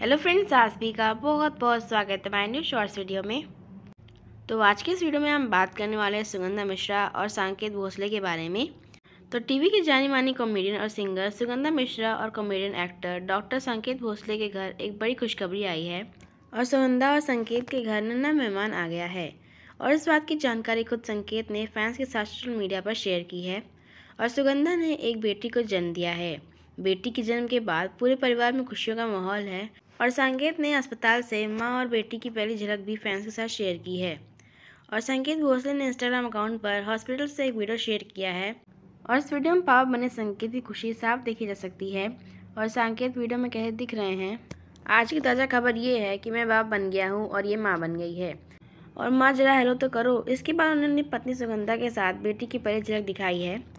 hello friends भी का बहुत बहुत स्वागत है माई न्यू शॉर्ट्स वीडियो में तो आज के इस वीडियो में हम बात करने वाले हैं सुगंधा मिश्रा और सांकेत भोसले के बारे में तो टीवी की जानी मानी कॉमेडियन और सिंगर सुगंधा मिश्रा और comedian actor doctor Sanket Bhosale के घर एक बड़ी खुशखबरी आई है और सुगंधा और संकेत के घर नन्ना मेहमान आ गया है और इस बात की जानकारी खुद संकेत ने फैंस के साथ सोशल मीडिया पर शेयर की है और सुगंधा ने एक बेटी को जन्म दिया है बेटी के जन्म के बाद पूरे परिवार में खुशियों का माहौल है और संकेत ने अस्पताल से माँ और बेटी की पहली झलक भी फैंस के साथ शेयर की है और संकेत भोसले ने इंस्टाग्राम अकाउंट पर हॉस्पिटल से एक वीडियो शेयर किया है और इस वीडियो में पाप बने संकेत की खुशी साफ देखी जा सकती है और संकेत वीडियो में कहे दिख रहे हैं आज की ताज़ा खबर ये है कि मैं बाप बन गया हूँ और ये माँ बन गई है और माँ जरा हेलो तो करो इसके बाद उन्होंने पत्नी सुगंधा के साथ बेटी की पहली झलक दिखाई है